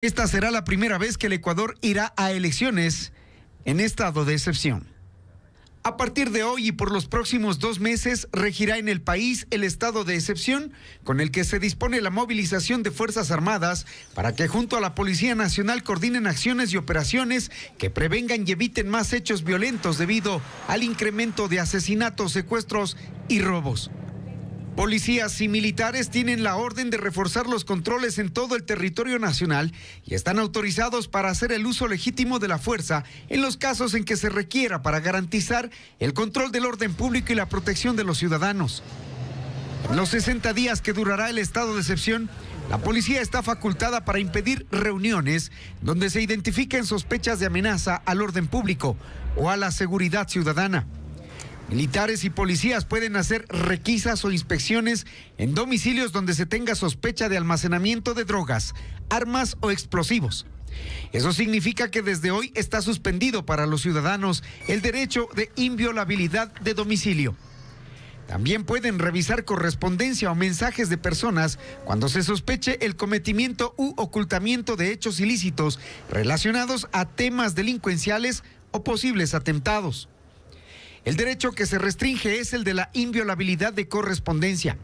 Esta será la primera vez que el Ecuador irá a elecciones en estado de excepción. A partir de hoy y por los próximos dos meses regirá en el país el estado de excepción con el que se dispone la movilización de Fuerzas Armadas para que junto a la Policía Nacional coordinen acciones y operaciones que prevengan y eviten más hechos violentos debido al incremento de asesinatos, secuestros y robos. Policías y militares tienen la orden de reforzar los controles en todo el territorio nacional y están autorizados para hacer el uso legítimo de la fuerza en los casos en que se requiera para garantizar el control del orden público y la protección de los ciudadanos. los 60 días que durará el estado de excepción, la policía está facultada para impedir reuniones donde se identifiquen sospechas de amenaza al orden público o a la seguridad ciudadana. Militares y policías pueden hacer requisas o inspecciones en domicilios donde se tenga sospecha de almacenamiento de drogas, armas o explosivos. Eso significa que desde hoy está suspendido para los ciudadanos el derecho de inviolabilidad de domicilio. También pueden revisar correspondencia o mensajes de personas cuando se sospeche el cometimiento u ocultamiento de hechos ilícitos relacionados a temas delincuenciales o posibles atentados. El derecho que se restringe es el de la inviolabilidad de correspondencia.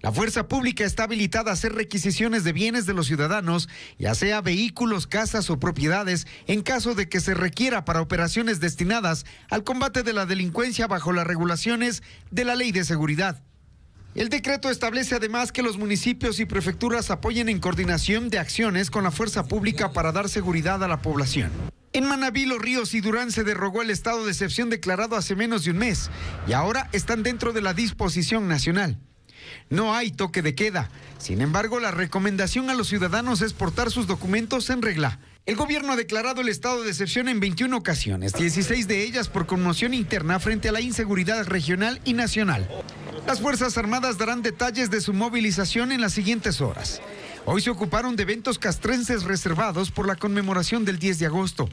La fuerza pública está habilitada a hacer requisiciones de bienes de los ciudadanos, ya sea vehículos, casas o propiedades, en caso de que se requiera para operaciones destinadas al combate de la delincuencia bajo las regulaciones de la Ley de Seguridad. El decreto establece además que los municipios y prefecturas apoyen en coordinación de acciones con la fuerza pública para dar seguridad a la población. En Manabí, Los Ríos y Durán se derrogó el estado de excepción declarado hace menos de un mes y ahora están dentro de la disposición nacional. No hay toque de queda. Sin embargo, la recomendación a los ciudadanos es portar sus documentos en regla. El gobierno ha declarado el estado de excepción en 21 ocasiones, 16 de ellas por conmoción interna frente a la inseguridad regional y nacional. Las Fuerzas Armadas darán detalles de su movilización en las siguientes horas. Hoy se ocuparon de eventos castrenses reservados por la conmemoración del 10 de agosto.